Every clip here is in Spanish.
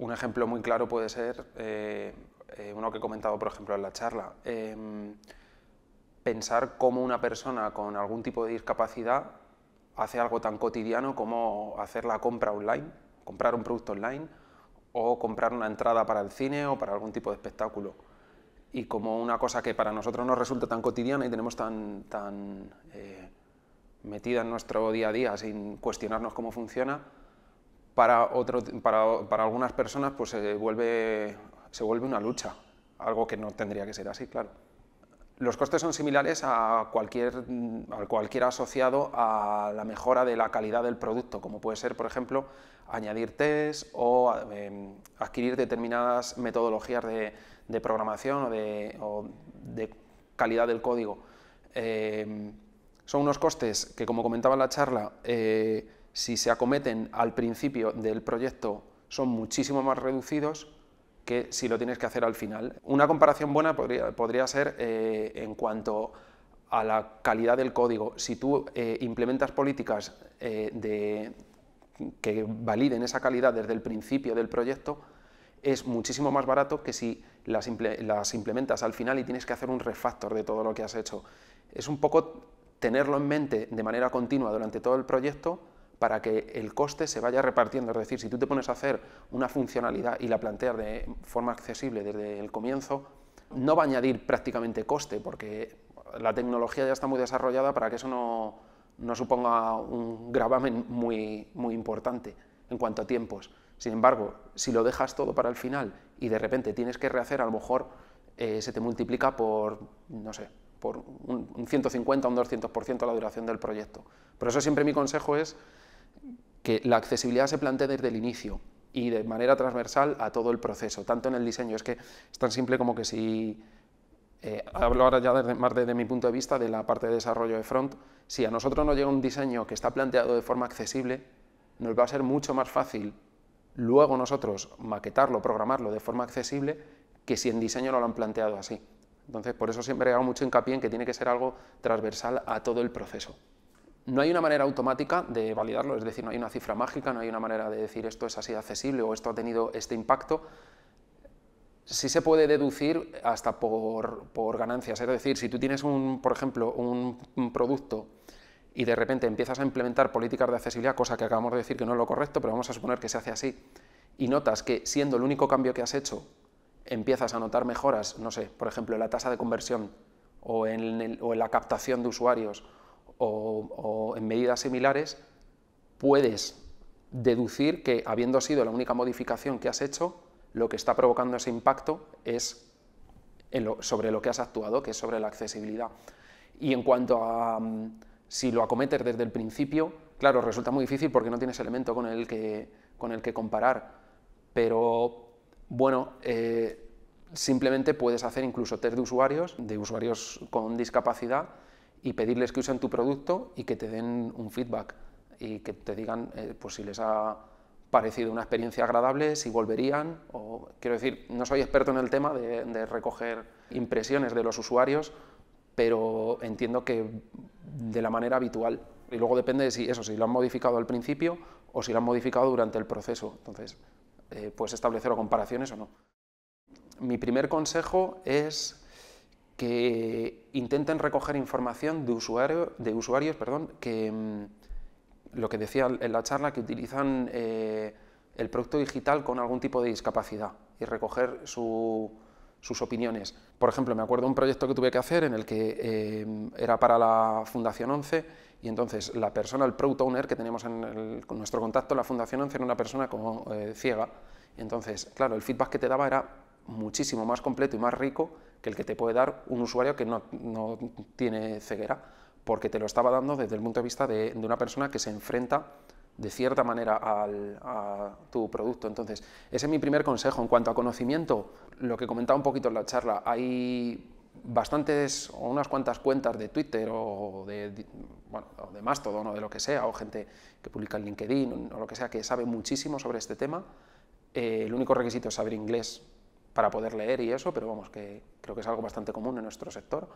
Un ejemplo muy claro puede ser eh, eh, uno que he comentado, por ejemplo, en la charla. Em, pensar cómo una persona con algún tipo de discapacidad hace algo tan cotidiano como hacer la compra online, comprar un producto online o comprar una entrada para el cine o para algún tipo de espectáculo. Y como una cosa que para nosotros no resulta tan cotidiana y tenemos tan, tan eh, metida en nuestro día a día sin cuestionarnos cómo funciona, para, otro, para, para algunas personas pues, se, eh, vuelve, se vuelve una lucha, algo que no tendría que ser así, claro. Los costes son similares a cualquier, mm, a cualquier asociado a la mejora de la calidad del producto, como puede ser, por ejemplo, añadir test o em, adquirir determinadas metodologías de, de programación o de, calidad del código. Em, son unos costes que, como comentaba en la charla, eh, si se acometen al principio del proyecto, son muchísimo más reducidos que si lo tienes que hacer al final. Una comparación buena podría, ser eh, en cuanto a la calidad del código. Si tú eh, implementas políticas eh, que validen esa calidad desde el principio del proyecto, es muchísimo más barato que si las implementas al final y tienes que hacer un refactor de todo lo que has hecho. Es un poco tenerlo en mente de manera continua durante todo el proyecto para que el coste se vaya repartiendo. Es decir, si tú te pones a hacer una funcionalidad y la planteas de forma accesible desde el comienzo, no va a añadir prácticamente coste, porque la tecnología ya está muy desarrollada para que eso no, suponga un gravamen muy, muy importante en cuanto a tiempos. Sin embargo, si lo dejas todo para el final y de repente tienes que rehacer, a lo mejor eh, se te multiplica por, no sé, por un, 150 o un 200% la duración del proyecto. Por eso siempre mi consejo es que la accesibilidad se plantee desde el inicio y de manera transversal a todo el proceso, tanto en el diseño, es que es tan simple como que si, eh, hablo ahora ya más desde mi punto de vista de la parte de desarrollo de front, si a nosotros nos llega un diseño que está planteado de forma accesible, nos va a ser mucho más fácil luego nosotros maquetarlo, programarlo de forma accesible, que si en diseño no lo han planteado así. Entonces, por eso siempre hago mucho hincapié en que tiene que ser algo transversal a todo el proceso no hay una manera automática de validarlo, es decir, no hay una cifra mágica, no hay una manera de decir esto es así accesible o esto ha tenido este impacto. Sí se puede deducir hasta por, ganancias, es decir, si tú tienes, un, por ejemplo, un, producto y de repente empiezas a implementar políticas de accesibilidad, cosa que acabamos de decir que no es lo correcto, pero vamos a suponer que se hace así, y notas que siendo el único cambio que has hecho, empiezas a notar mejoras, no sé, por ejemplo, en la tasa de conversión o en la captación de usuarios o, en medidas similares, puedes deducir que habiendo sido la única modificación que has hecho, lo que está provocando ese impacto es sobre lo que has actuado, que es sobre la accesibilidad. Y en cuanto a mm, si lo acometes desde el principio, claro, resulta muy difícil porque no tienes elemento con el que, con el que comparar, pero bueno, eh, simplemente puedes hacer incluso test de usuarios, de usuarios con discapacidad, y pedirles que usen tu producto y que te den un feedback y que te digan eh, pues si les ha parecido una experiencia agradable, si volverían, o quiero decir, no soy experto en el tema de, recoger impresiones de los usuarios, pero entiendo que de la manera habitual. Y luego depende de si eso, si lo han modificado al principio o si lo han modificado durante el proceso. Entonces, eh, puedes establecer comparaciones o no. Mi primer consejo es que intenten recoger información de, usuario, de usuarios perdón, que, mm, lo que decía en la charla, que utilizan eh, el producto digital con algún tipo de discapacidad y recoger sus opiniones. Por ejemplo, me acuerdo de un proyecto que tuve que hacer en el que eh, era para la Fundación 11 y entonces la persona, el product owner que tenemos en nuestro contacto la Fundación 11 era una persona como, eh, ciega. Entonces, claro, el feedback que te daba era muchísimo más completo y más rico que el que te puede dar un usuario que no, tiene ceguera, porque te lo estaba dando desde el punto de vista de, una persona que se enfrenta de cierta manera a tu producto. Entonces, ese es mi primer consejo. En cuanto a conocimiento, lo que comentaba un poquito en la charla, hay bastantes o unas cuantas cuentas de Twitter o de, bueno, de Mastodon o de lo que sea, o gente que publica en LinkedIn o lo que sea, que sabe muchísimo sobre este tema. Eh, el único requisito es saber inglés para poder leer y eso, pero vamos, que creo que es algo bastante común en nuestro sector.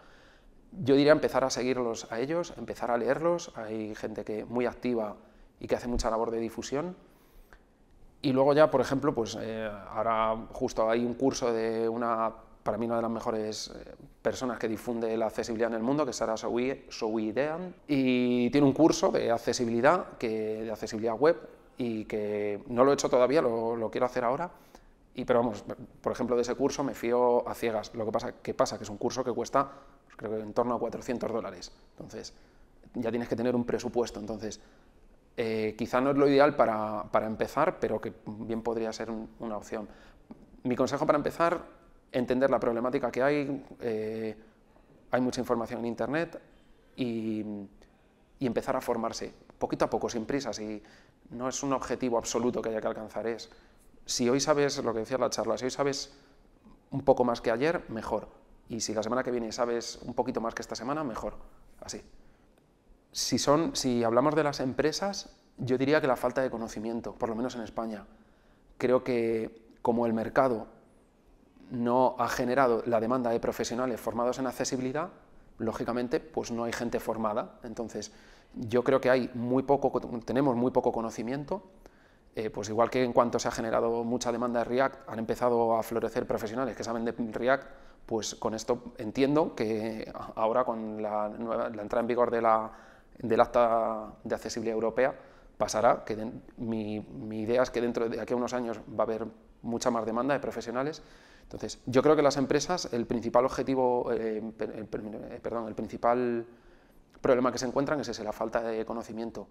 Yo diría empezar a seguirlos a ellos, empezar a leerlos. Hay gente que muy activa y que hace mucha labor de difusión. Y luego ya, por ejemplo, pues eh, ahora justo hay un curso de una, para mí una de las mejores eh, personas que difunde la accesibilidad en el mundo, que es Sara Sowidean, y tiene un curso de accesibilidad, que, de accesibilidad web, y que no lo he hecho todavía, lo quiero hacer ahora, pero vamos, por ejemplo, de ese curso me fío a ciegas. Lo que pasa, que pasa que es un curso que cuesta, pues, creo que en torno a 400 dólares. Entonces, ya tienes que tener un presupuesto. Entonces, eh, quizá no es lo ideal para, empezar, pero que bien podría ser una opción. Mi consejo para empezar, entender la problemática que hay. Eh, hay mucha información en Internet y, y empezar a formarse, poquito a poco, sin prisas. Y no es un objetivo absoluto que haya que alcanzar, es si hoy sabes, lo que decía la charla, si hoy sabes un poco más que ayer, mejor. Y si la semana que viene sabes un poquito más que esta semana, mejor. Así. Si, son, si hablamos de las empresas, yo diría que la falta de conocimiento, por lo menos en España. Creo que como el mercado no ha generado la demanda de profesionales formados en accesibilidad, lógicamente pues no hay gente formada. Entonces, yo creo que hay muy poco, tenemos muy poco conocimiento eh, pues igual que en cuanto se ha generado mucha demanda de React, han empezado a florecer profesionales que saben de React, pues con esto entiendo que ahora con la, entrada en vigor de la, del Acta de Accesibilidad Europea pasará, que mi, idea es que dentro de aquí a unos años va a haber mucha más demanda de profesionales. Entonces, yo creo que las empresas, el principal objetivo, eh, perdón, el principal problema que se encuentran es la falta de conocimiento.